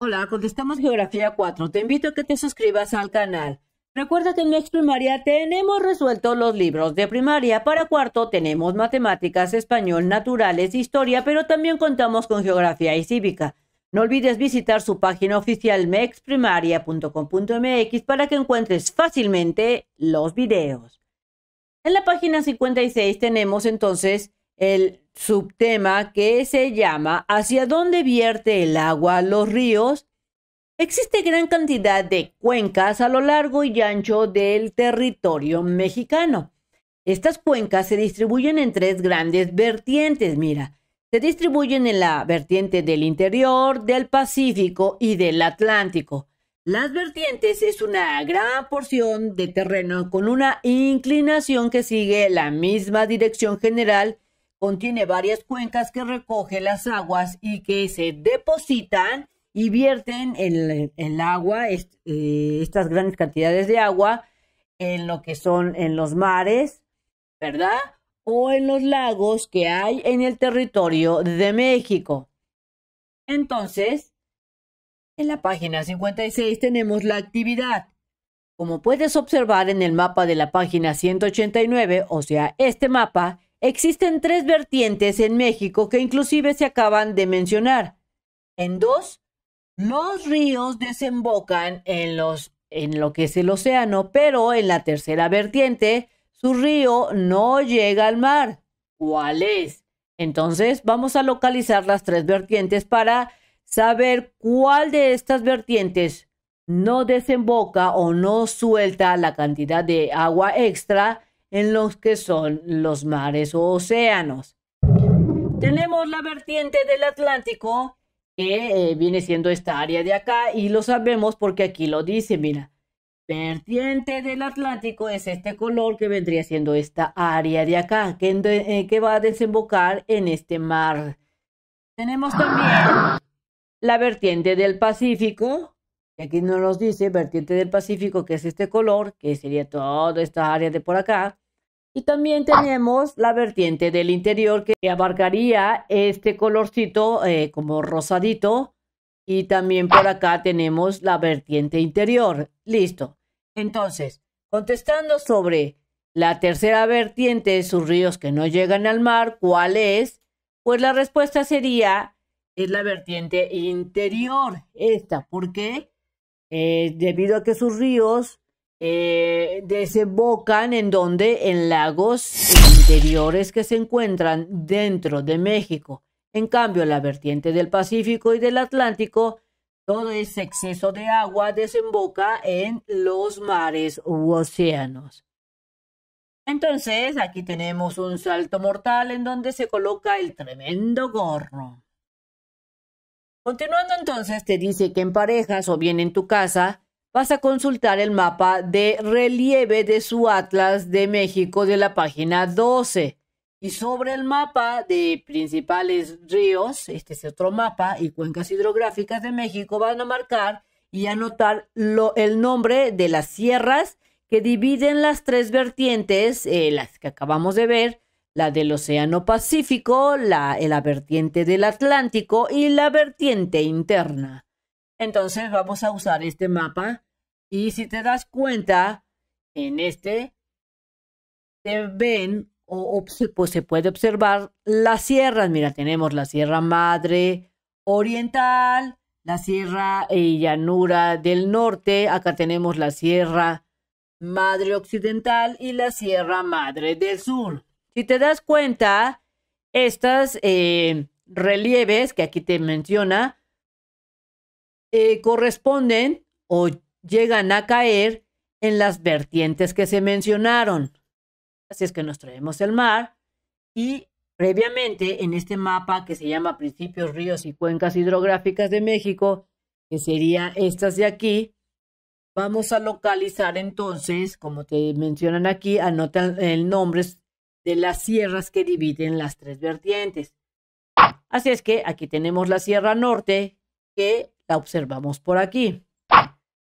Hola, contestamos Geografía 4. Te invito a que te suscribas al canal. Recuerda que en Mex Primaria tenemos resueltos los libros de primaria. Para cuarto tenemos matemáticas, español, naturales, historia, pero también contamos con geografía y cívica. No olvides visitar su página oficial mexprimaria.com.mx para que encuentres fácilmente los videos. En la página 56 tenemos entonces el subtema que se llama ¿Hacia dónde vierte el agua los ríos? Existe gran cantidad de cuencas a lo largo y ancho del territorio mexicano. Estas cuencas se distribuyen en tres grandes vertientes, mira. Se distribuyen en la vertiente del interior, del Pacífico y del Atlántico. Las vertientes es una gran porción de terreno con una inclinación que sigue la misma dirección general Contiene varias cuencas que recogen las aguas y que se depositan y vierten el, el agua, eh, estas grandes cantidades de agua, en lo que son en los mares, ¿verdad? O en los lagos que hay en el territorio de México. Entonces, en la página 56 tenemos la actividad. Como puedes observar en el mapa de la página 189, o sea, este mapa, Existen tres vertientes en México que inclusive se acaban de mencionar. En dos, los ríos desembocan en, los, en lo que es el océano, pero en la tercera vertiente, su río no llega al mar. ¿Cuál es? Entonces vamos a localizar las tres vertientes para saber cuál de estas vertientes no desemboca o no suelta la cantidad de agua extra en los que son los mares o océanos. Tenemos la vertiente del Atlántico, que eh, viene siendo esta área de acá, y lo sabemos porque aquí lo dice, mira. Vertiente del Atlántico es este color que vendría siendo esta área de acá, que, eh, que va a desembocar en este mar. Tenemos también la vertiente del Pacífico, y aquí nos dice vertiente del Pacífico, que es este color, que sería toda esta área de por acá. Y también tenemos la vertiente del interior, que abarcaría este colorcito eh, como rosadito. Y también por acá tenemos la vertiente interior. Listo. Entonces, contestando sobre la tercera vertiente de sus ríos que no llegan al mar, ¿cuál es? Pues la respuesta sería, es la vertiente interior. Esta, ¿por qué? Eh, debido a que sus ríos eh, desembocan en donde en lagos interiores que se encuentran dentro de México. En cambio, la vertiente del Pacífico y del Atlántico, todo ese exceso de agua desemboca en los mares u océanos. Entonces, aquí tenemos un salto mortal en donde se coloca el tremendo gorro. Continuando entonces, te dice que en parejas o bien en tu casa vas a consultar el mapa de relieve de su Atlas de México de la página 12. Y sobre el mapa de principales ríos, este es otro mapa, y cuencas hidrográficas de México van a marcar y anotar el nombre de las sierras que dividen las tres vertientes, eh, las que acabamos de ver, la del Océano Pacífico, la, la vertiente del Atlántico y la vertiente interna. Entonces vamos a usar este mapa y si te das cuenta, en este se ven o, pues, se puede observar las sierras. Mira, tenemos la Sierra Madre Oriental, la Sierra eh, y Llanura del Norte, acá tenemos la Sierra Madre Occidental y la Sierra Madre del Sur. Si te das cuenta, estas eh, relieves que aquí te menciona eh, corresponden o llegan a caer en las vertientes que se mencionaron. Así es que nos traemos el mar y previamente en este mapa que se llama Principios, Ríos y Cuencas Hidrográficas de México, que serían estas de aquí, vamos a localizar entonces, como te mencionan aquí, anotan el nombre de las sierras que dividen las tres vertientes. Así es que aquí tenemos la Sierra Norte, que la observamos por aquí.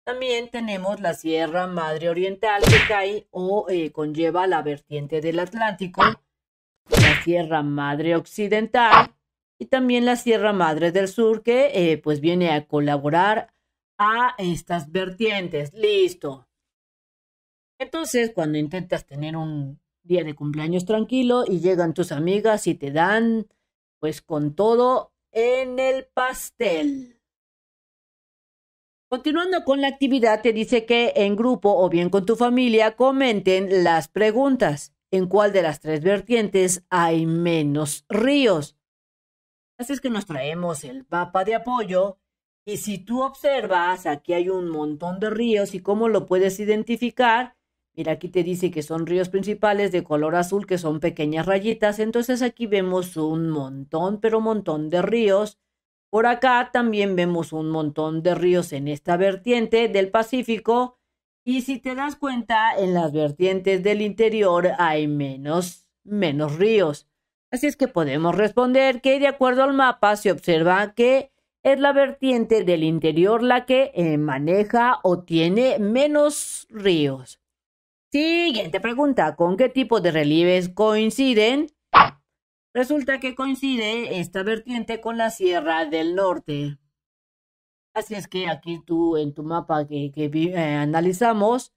También tenemos la Sierra Madre Oriental, que cae o eh, conlleva la vertiente del Atlántico, la Sierra Madre Occidental y también la Sierra Madre del Sur, que eh, pues viene a colaborar a estas vertientes. Listo. Entonces, cuando intentas tener un día de cumpleaños tranquilo y llegan tus amigas y te dan, pues con todo, en el pastel. Continuando con la actividad, te dice que en grupo o bien con tu familia comenten las preguntas. ¿En cuál de las tres vertientes hay menos ríos? Así es que nos traemos el mapa de apoyo y si tú observas, aquí hay un montón de ríos y cómo lo puedes identificar, Mira, aquí te dice que son ríos principales de color azul, que son pequeñas rayitas. Entonces aquí vemos un montón, pero un montón de ríos. Por acá también vemos un montón de ríos en esta vertiente del Pacífico. Y si te das cuenta, en las vertientes del interior hay menos, menos ríos. Así es que podemos responder que de acuerdo al mapa se observa que es la vertiente del interior la que eh, maneja o tiene menos ríos. Siguiente pregunta, ¿con qué tipo de relieves coinciden? Resulta que coincide esta vertiente con la Sierra del Norte. Así es que aquí tú en tu mapa que, eh, analizamos,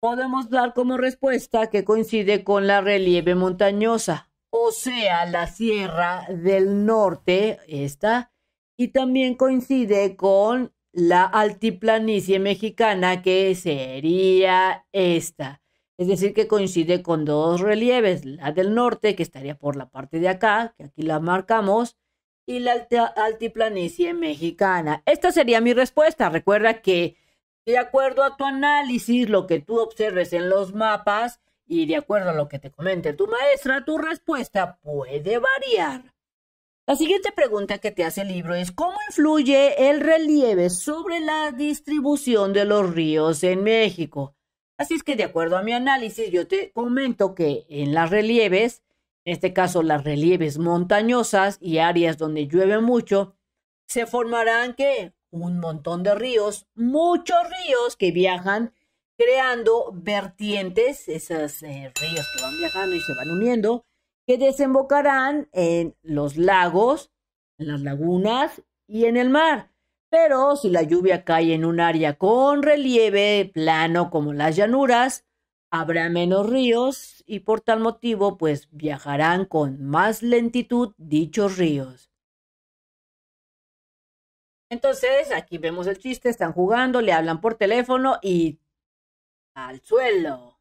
podemos dar como respuesta que coincide con la relieve montañosa, o sea, la Sierra del Norte, esta, y también coincide con la altiplanicie mexicana, que sería esta. Es decir, que coincide con dos relieves, la del norte, que estaría por la parte de acá, que aquí la marcamos, y la altiplanicie mexicana. Esta sería mi respuesta. Recuerda que de acuerdo a tu análisis, lo que tú observes en los mapas y de acuerdo a lo que te comente tu maestra, tu respuesta puede variar. La siguiente pregunta que te hace el libro es, ¿cómo influye el relieve sobre la distribución de los ríos en México? Así es que de acuerdo a mi análisis, yo te comento que en las relieves, en este caso las relieves montañosas y áreas donde llueve mucho, se formarán que un montón de ríos, muchos ríos que viajan creando vertientes, esos eh, ríos que van viajando y se van uniendo, que desembocarán en los lagos, en las lagunas y en el mar. Pero si la lluvia cae en un área con relieve plano como las llanuras, habrá menos ríos y por tal motivo pues viajarán con más lentitud dichos ríos. Entonces, aquí vemos el chiste, están jugando, le hablan por teléfono y al suelo.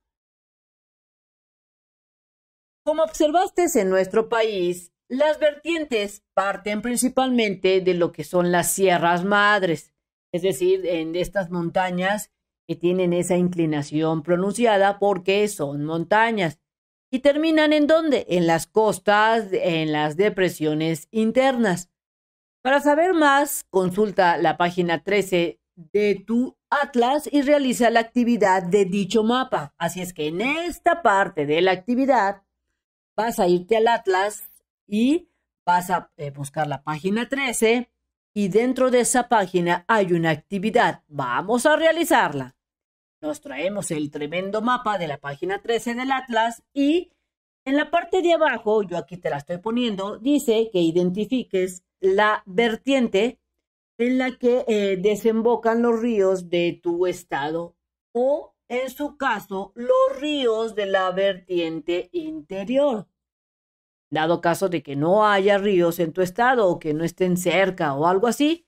Como observaste en nuestro país, las vertientes parten principalmente de lo que son las sierras madres, es decir, en estas montañas que tienen esa inclinación pronunciada porque son montañas. ¿Y terminan en dónde? En las costas, en las depresiones internas. Para saber más, consulta la página 13 de tu atlas y realiza la actividad de dicho mapa. Así es que en esta parte de la actividad vas a irte al Atlas y vas a eh, buscar la página 13 y dentro de esa página hay una actividad. Vamos a realizarla. Nos traemos el tremendo mapa de la página 13 del Atlas y en la parte de abajo, yo aquí te la estoy poniendo, dice que identifiques la vertiente en la que eh, desembocan los ríos de tu estado o en su caso, los ríos de la vertiente interior. Dado caso de que no haya ríos en tu estado o que no estén cerca o algo así.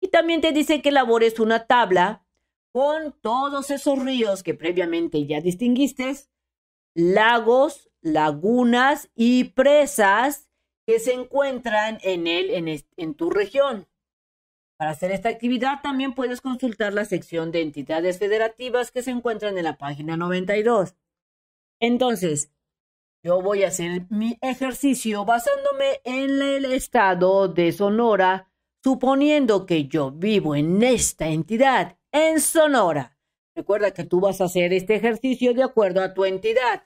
Y también te dice que elabores una tabla con todos esos ríos que previamente ya distinguiste, lagos, lagunas y presas que se encuentran en él, en tu región. Para hacer esta actividad también puedes consultar la sección de entidades federativas que se encuentran en la página 92. Entonces, yo voy a hacer mi ejercicio basándome en el estado de Sonora, suponiendo que yo vivo en esta entidad, en Sonora. Recuerda que tú vas a hacer este ejercicio de acuerdo a tu entidad.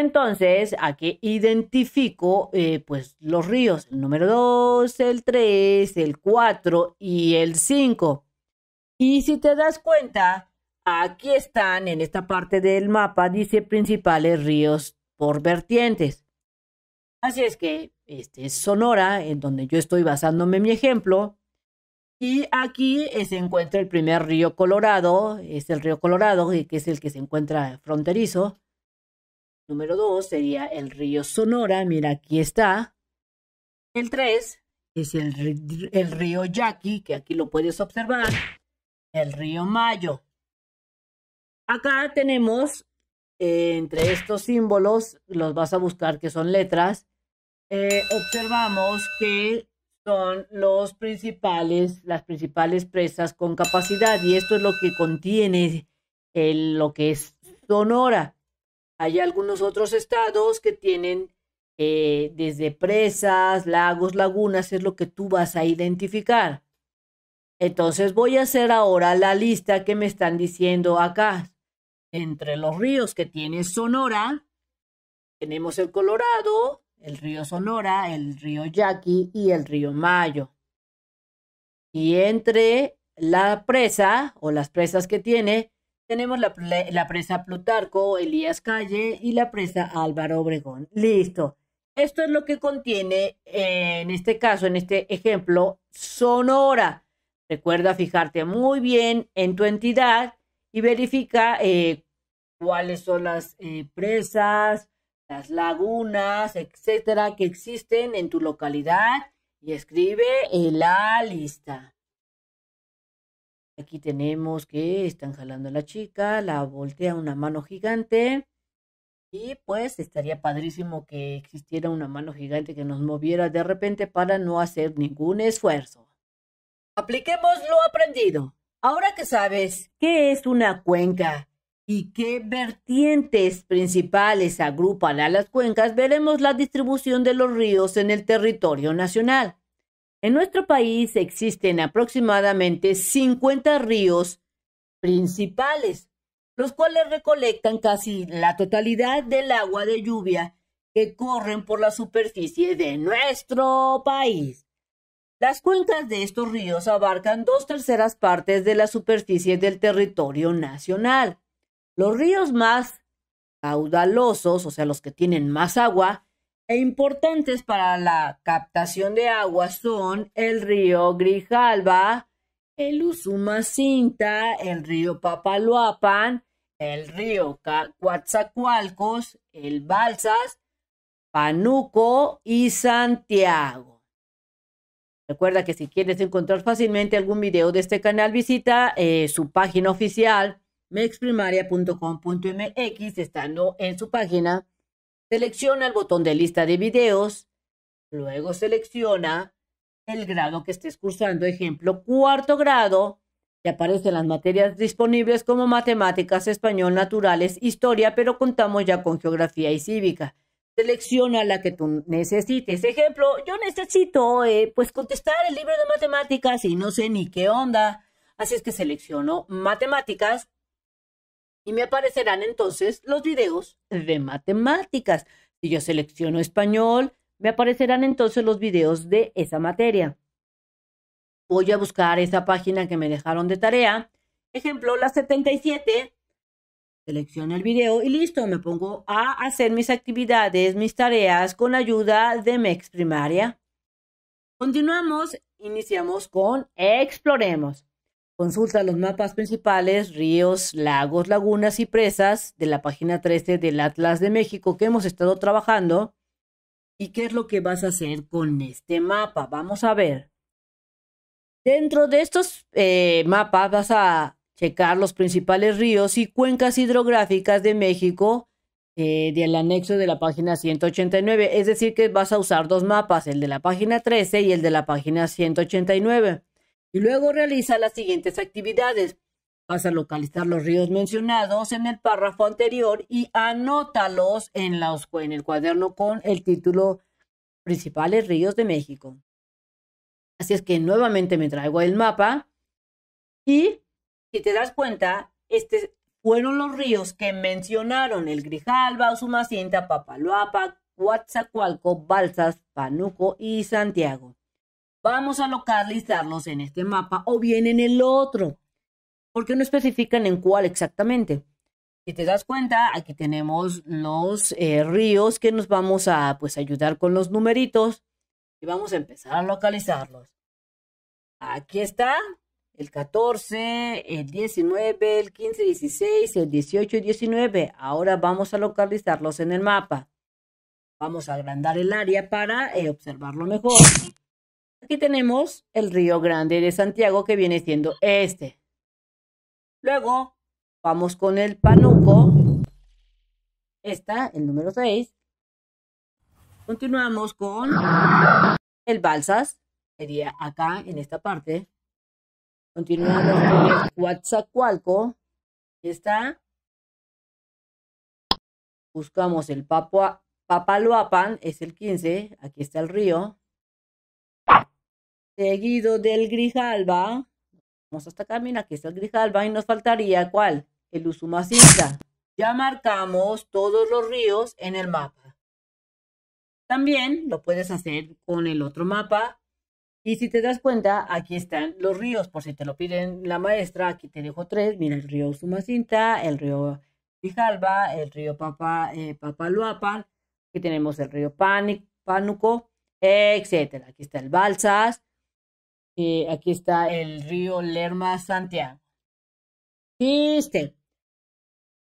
Entonces, aquí identifico eh, pues los ríos, el número 2, el 3, el 4 y el 5. Y si te das cuenta, aquí están en esta parte del mapa, dice principales ríos por vertientes. Así es que este es Sonora, en donde yo estoy basándome mi ejemplo. Y aquí se encuentra el primer río Colorado, es el río Colorado, que es el que se encuentra fronterizo. Número 2 sería el río Sonora, mira aquí está. El 3 es el, río Yaqui, que aquí lo puedes observar. El río Mayo. Acá tenemos eh, entre estos símbolos, los vas a buscar que son letras. Eh, observamos que son los principales, las principales presas con capacidad y esto es lo que contiene el, lo que es Sonora. Hay algunos otros estados que tienen eh, desde presas, lagos, lagunas, es lo que tú vas a identificar. Entonces voy a hacer ahora la lista que me están diciendo acá. Entre los ríos que tiene Sonora, tenemos el Colorado, el río Sonora, el río Yaqui y el río Mayo. Y entre la presa o las presas que tiene, tenemos la, presa Plutarco, Elías Calle y la presa Álvaro Obregón. Listo. Esto es lo que contiene, eh, en este caso, en este ejemplo, Sonora. Recuerda fijarte muy bien en tu entidad y verifica eh, cuáles son las eh, presas, las lagunas, etcétera, que existen en tu localidad y escribe en la lista. Aquí tenemos que están jalando a la chica, la voltea una mano gigante. Y pues estaría padrísimo que existiera una mano gigante que nos moviera de repente para no hacer ningún esfuerzo. Apliquemos lo aprendido. Ahora que sabes qué es una cuenca y qué vertientes principales agrupan a las cuencas, veremos la distribución de los ríos en el territorio nacional. En nuestro país existen aproximadamente 50 ríos principales, los cuales recolectan casi la totalidad del agua de lluvia que corren por la superficie de nuestro país. Las cuencas de estos ríos abarcan dos terceras partes de la superficie del territorio nacional. Los ríos más caudalosos, o sea, los que tienen más agua, e importantes para la captación de agua son el río Grijalba, el Usumacinta, el río Papaloapan, el río Coatzacoalcos, el Balsas, Panuco y Santiago. Recuerda que si quieres encontrar fácilmente algún video de este canal, visita eh, su página oficial mexprimaria.com.mx, estando en su página Selecciona el botón de lista de videos, luego selecciona el grado que estés cursando, ejemplo, cuarto grado, y aparecen las materias disponibles como matemáticas, español, naturales, historia, pero contamos ya con geografía y cívica. Selecciona la que tú necesites. Ejemplo, yo necesito eh, pues contestar el libro de matemáticas y no sé ni qué onda. Así es que selecciono matemáticas y me aparecerán entonces los videos de matemáticas. Si yo selecciono español, me aparecerán entonces los videos de esa materia. Voy a buscar esa página que me dejaron de tarea. Ejemplo, la 77. Selecciono el video y listo, me pongo a hacer mis actividades, mis tareas con ayuda de MEX Primaria. Continuamos, iniciamos con Exploremos. Consulta los mapas principales, ríos, lagos, lagunas y presas de la página 13 del Atlas de México que hemos estado trabajando. ¿Y qué es lo que vas a hacer con este mapa? Vamos a ver. Dentro de estos eh, mapas vas a checar los principales ríos y cuencas hidrográficas de México eh, del anexo de la página 189. Es decir, que vas a usar dos mapas, el de la página 13 y el de la página 189 y luego realiza las siguientes actividades. Vas a localizar los ríos mencionados en el párrafo anterior y anótalos en, el cuaderno con el título Principales Ríos de México. Así es que nuevamente me traigo el mapa y si te das cuenta, estos fueron los ríos que mencionaron el Grijalba, Usumacinta, Papaloapa, Coatzacoalco, Balsas, Panuco y Santiago. Vamos a localizarlos en este mapa o bien en el otro. Porque no especifican en cuál exactamente. Si te das cuenta, aquí tenemos los eh, ríos que nos vamos a pues, ayudar con los numeritos y vamos a empezar a localizarlos. Aquí está el 14, el 19, el 15, 16, el 18 y 19. Ahora vamos a localizarlos en el mapa. Vamos a agrandar el área para eh, observarlo mejor. Aquí tenemos el Río Grande de Santiago, que viene siendo este. Luego vamos con el Panuco. está el número 6. Continuamos con el Balsas. Sería acá, en esta parte. Continuamos con el Aquí Está. Buscamos el Papua, Papaloapan, es el 15. Aquí está el río seguido del Grijalba. Vamos hasta Camina, mira, aquí está el Grijalba y nos faltaría cuál? El Usumacinta. Ya marcamos todos los ríos en el mapa. También lo puedes hacer con el otro mapa. Y si te das cuenta, aquí están los ríos, por si te lo piden la maestra, aquí te dejo tres, mira el río Usumacinta, el río Grijalba, el río Papa, eh, aquí tenemos el río Pánico, Pánuco, etc. Aquí está el Balsas, eh, aquí está el río Lerma Santiago. ¿Viste?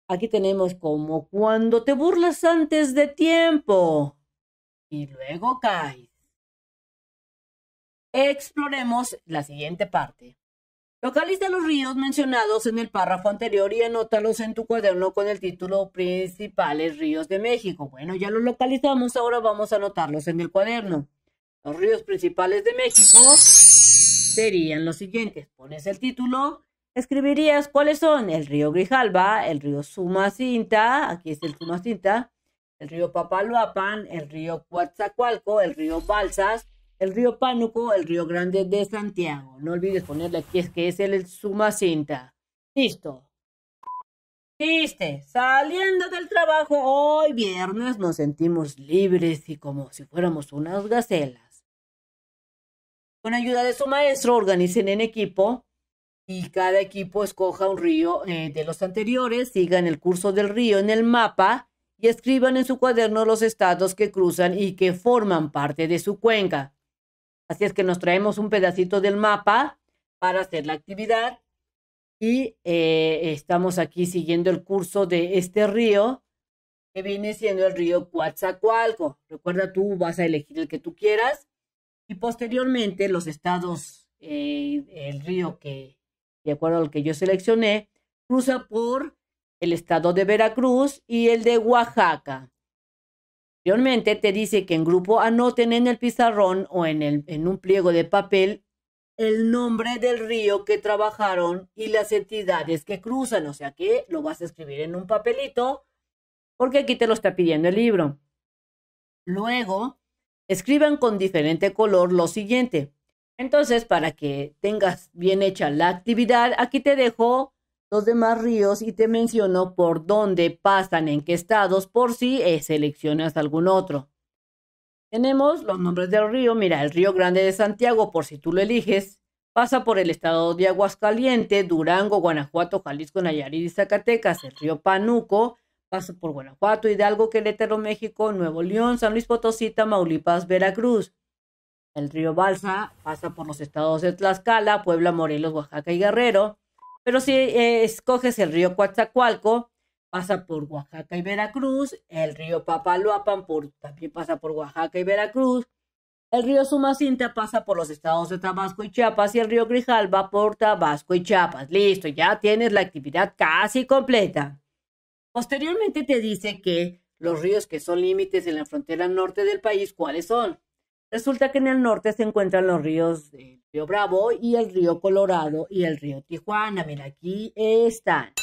Aquí tenemos como cuando te burlas antes de tiempo y luego caes. Exploremos la siguiente parte. Localiza los ríos mencionados en el párrafo anterior y anótalos en tu cuaderno con el título Principales Ríos de México. Bueno, ya los localizamos, ahora vamos a anotarlos en el cuaderno. Los ríos principales de México serían los siguientes. Pones el título, escribirías cuáles son el río Grijalba, el río Sumacinta, aquí es el Sumacinta, el río Papaloapan, el río Coatzacoalco, el río Balsas, el río Pánuco, el río Grande de Santiago. No olvides ponerle aquí es que es el, Sumacinta. Listo. Chiste, saliendo del trabajo hoy viernes nos sentimos libres y como si fuéramos unas gacelas. Con ayuda de su maestro, organicen en equipo y cada equipo escoja un río eh, de los anteriores, sigan el curso del río en el mapa y escriban en su cuaderno los estados que cruzan y que forman parte de su cuenca. Así es que nos traemos un pedacito del mapa para hacer la actividad y eh, estamos aquí siguiendo el curso de este río que viene siendo el río Coatzacoalco. Recuerda, tú vas a elegir el que tú quieras y posteriormente los estados, eh, el río que, de acuerdo al que yo seleccioné, cruza por el estado de Veracruz y el de Oaxaca. Posteriormente te dice que en grupo anoten en el pizarrón o en, el, en un pliego de papel el nombre del río que trabajaron y las entidades que cruzan. O sea que lo vas a escribir en un papelito porque aquí te lo está pidiendo el libro. Luego escriban con diferente color lo siguiente. Entonces, para que tengas bien hecha la actividad, aquí te dejo los demás ríos y te menciono por dónde pasan, en qué estados, por si eh, seleccionas algún otro. Tenemos los nombres del río. Mira, el río Grande de Santiago, por si tú lo eliges, pasa por el estado de Aguascaliente, Durango, Guanajuato, Jalisco, Nayarit y Zacatecas. El río Panuco pasa por Guanajuato, Hidalgo, Querétaro, México, Nuevo León, San Luis Potosí, Tamaulipas, Veracruz. El río Balsa pasa por los estados de Tlaxcala, Puebla, Morelos, Oaxaca y Guerrero. Pero si eh, escoges el río Coatzacoalco, pasa por Oaxaca y Veracruz. El río Papaloapan también pasa por Oaxaca y Veracruz. El río Sumacinta pasa por los estados de Tabasco y Chiapas y el río Grijalva por Tabasco y Chiapas. Listo, ya tienes la actividad casi completa. Posteriormente te dice que los ríos que son límites en la frontera norte del país, ¿cuáles son? Resulta que en el norte se encuentran los ríos del río Bravo y el río Colorado y el río Tijuana. Mira, aquí están.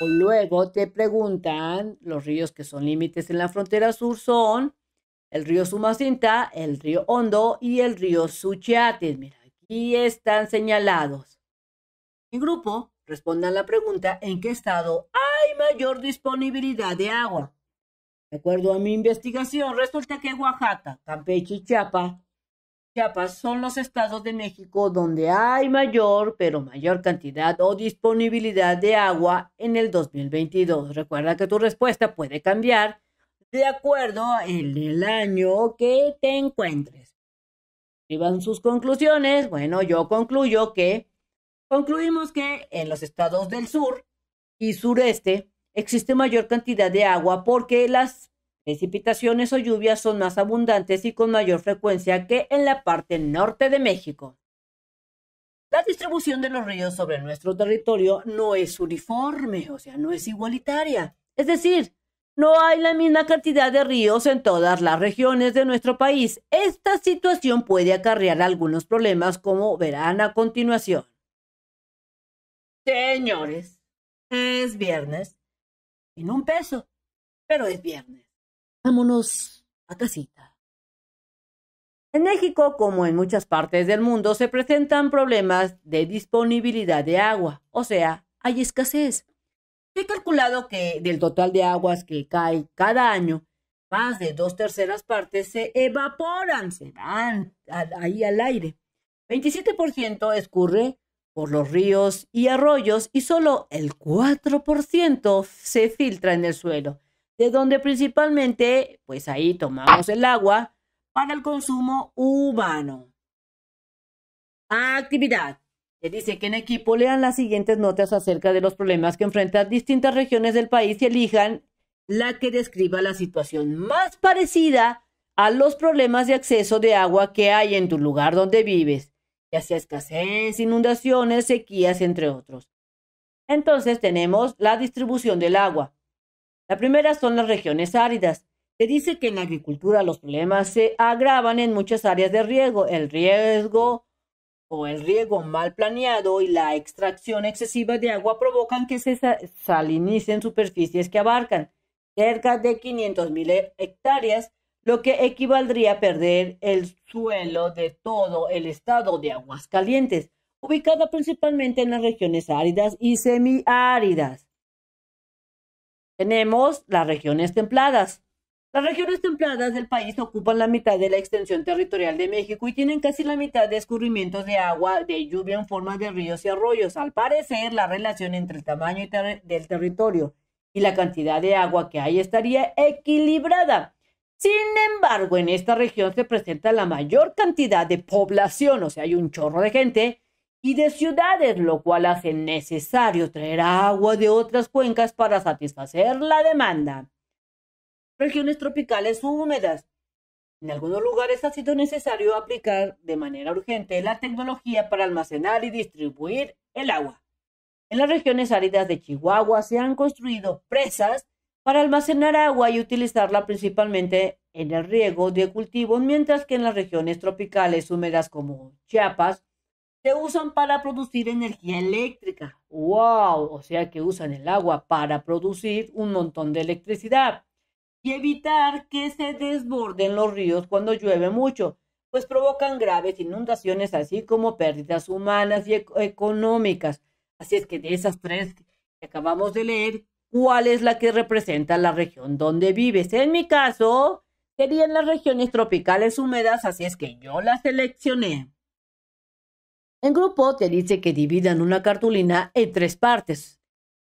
Luego te preguntan, los ríos que son límites en la frontera sur son el río Sumacinta, el río Hondo y el río Suchiate. Mira, aquí están señalados. En grupo, Respondan la pregunta, ¿en qué estado hay mayor disponibilidad de agua? De acuerdo a mi investigación, resulta que Oaxaca, Campeche y Chiapas, Chiapas son los estados de México donde hay mayor, pero mayor cantidad o disponibilidad de agua en el 2022. Recuerda que tu respuesta puede cambiar de acuerdo en el año que te encuentres. van sus conclusiones. Bueno, yo concluyo que Concluimos que en los estados del sur y sureste existe mayor cantidad de agua porque las precipitaciones o lluvias son más abundantes y con mayor frecuencia que en la parte norte de México. La distribución de los ríos sobre nuestro territorio no es uniforme, o sea, no es igualitaria. Es decir, no hay la misma cantidad de ríos en todas las regiones de nuestro país. Esta situación puede acarrear algunos problemas como verán a continuación. Señores, es viernes. En un peso, pero es viernes. Vámonos a casita. En México, como en muchas partes del mundo, se presentan problemas de disponibilidad de agua, o sea, hay escasez. He calculado que del total de aguas que cae cada año, más de dos terceras partes se evaporan, se van ahí al aire. 27% escurre por los ríos y arroyos y solo el 4% se filtra en el suelo, de donde principalmente, pues ahí tomamos el agua para el consumo humano. Actividad. Se dice que en equipo lean las siguientes notas acerca de los problemas que enfrentan distintas regiones del país y elijan la que describa la situación más parecida a los problemas de acceso de agua que hay en tu lugar donde vives ya sea escasez, inundaciones, sequías, entre otros. Entonces tenemos la distribución del agua. La primera son las regiones áridas. Se dice que en la agricultura los problemas se agravan en muchas áreas de riego. El riesgo o el riego mal planeado y la extracción excesiva de agua provocan que se salinicen superficies que abarcan cerca de mil hectáreas, lo que equivaldría a perder el suelo de todo el estado de aguas calientes ubicada principalmente en las regiones áridas y semiáridas. Tenemos las regiones templadas. Las regiones templadas del país ocupan la mitad de la extensión territorial de México y tienen casi la mitad de escurrimientos de agua de lluvia en forma de ríos y arroyos. Al parecer, la relación entre el tamaño del territorio y la cantidad de agua que hay estaría equilibrada. Sin embargo, en esta región se presenta la mayor cantidad de población, o sea, hay un chorro de gente, y de ciudades, lo cual hace necesario traer agua de otras cuencas para satisfacer la demanda. Regiones tropicales húmedas. En algunos lugares ha sido necesario aplicar de manera urgente la tecnología para almacenar y distribuir el agua. En las regiones áridas de Chihuahua se han construido presas para almacenar agua y utilizarla principalmente en el riego de cultivos, mientras que en las regiones tropicales húmedas como Chiapas se usan para producir energía eléctrica. ¡Wow! O sea que usan el agua para producir un montón de electricidad y evitar que se desborden los ríos cuando llueve mucho, pues provocan graves inundaciones así como pérdidas humanas y económicas. Así es que de esas tres que acabamos de leer, cuál es la que representa la región donde vives. En mi caso, serían las regiones tropicales húmedas, así es que yo las seleccioné. En grupo te dice que dividan una cartulina en tres partes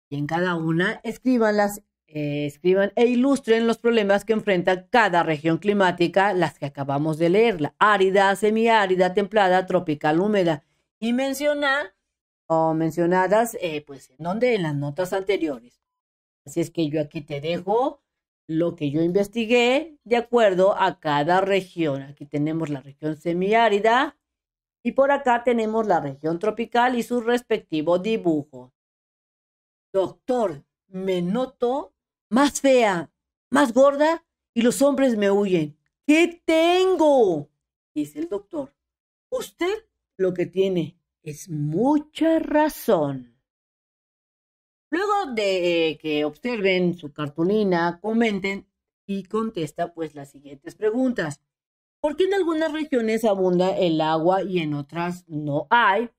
y en cada una escriban, las, eh, escriban e ilustren los problemas que enfrenta cada región climática, las que acabamos de leer, la árida, semiárida, templada, tropical, húmeda. Y menciona o mencionadas eh, pues en donde en las notas anteriores. Así es que yo aquí te dejo lo que yo investigué de acuerdo a cada región. Aquí tenemos la región semiárida y por acá tenemos la región tropical y su respectivo dibujo. Doctor, me noto más fea, más gorda y los hombres me huyen. ¿Qué tengo? Dice el doctor. Usted lo que tiene es mucha razón. Luego de eh, que observen su cartulina, comenten y contesta pues las siguientes preguntas. ¿Por qué en algunas regiones abunda el agua y en otras no hay?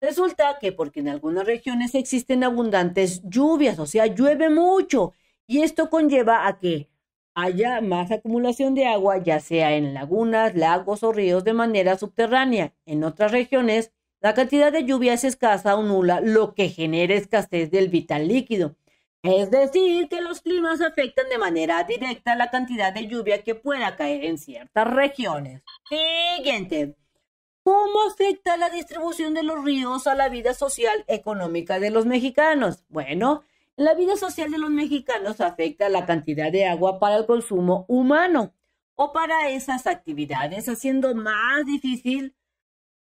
Resulta que porque en algunas regiones existen abundantes lluvias, o sea, llueve mucho y esto conlleva a que haya más acumulación de agua, ya sea en lagunas, lagos o ríos de manera subterránea. En otras regiones la cantidad de lluvia es escasa o nula, lo que genera escasez del vital líquido. Es decir, que los climas afectan de manera directa la cantidad de lluvia que pueda caer en ciertas regiones. Siguiente. ¿Cómo afecta la distribución de los ríos a la vida social económica de los mexicanos? Bueno, la vida social de los mexicanos afecta la cantidad de agua para el consumo humano o para esas actividades, haciendo más difícil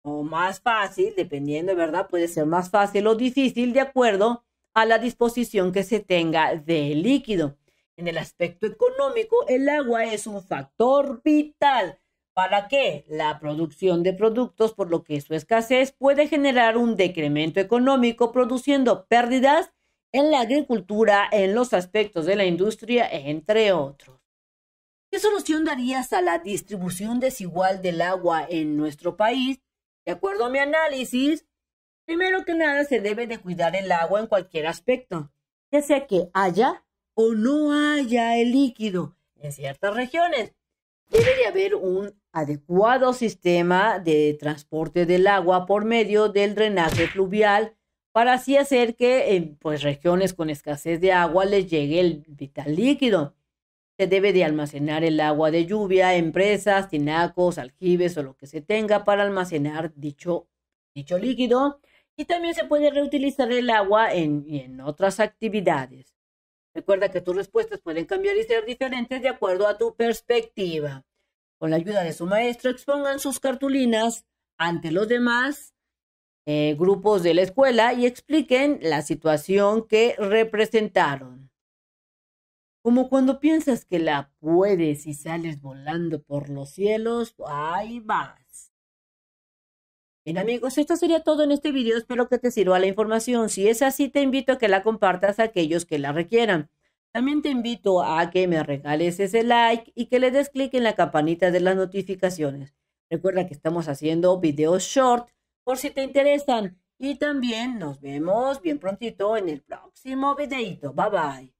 o más fácil, dependiendo, ¿verdad? Puede ser más fácil o difícil de acuerdo a la disposición que se tenga del líquido. En el aspecto económico, el agua es un factor vital. ¿Para que La producción de productos, por lo que su escasez puede generar un decremento económico, produciendo pérdidas en la agricultura, en los aspectos de la industria, entre otros. ¿Qué solución darías a la distribución desigual del agua en nuestro país? De acuerdo a mi análisis, primero que nada se debe de cuidar el agua en cualquier aspecto, ya sea que haya o no haya el líquido en ciertas regiones. Debe haber un adecuado sistema de transporte del agua por medio del drenaje fluvial para así hacer que en pues, regiones con escasez de agua les llegue el vital líquido se debe de almacenar el agua de lluvia en presas, tinacos, aljibes o lo que se tenga para almacenar dicho, líquido. Y también se puede reutilizar el agua en, otras actividades. Recuerda que tus respuestas pueden cambiar y ser diferentes de acuerdo a tu perspectiva. Con la ayuda de su maestro, expongan sus cartulinas ante los demás eh, grupos de la escuela y expliquen la situación que representaron. Como cuando piensas que la puedes y sales volando por los cielos, ahí vas. Bien amigos, esto sería todo en este video, espero que te sirva la información. Si es así, te invito a que la compartas a aquellos que la requieran. También te invito a que me regales ese like y que le des clic en la campanita de las notificaciones. Recuerda que estamos haciendo videos short por si te interesan. Y también nos vemos bien prontito en el próximo videito. Bye bye.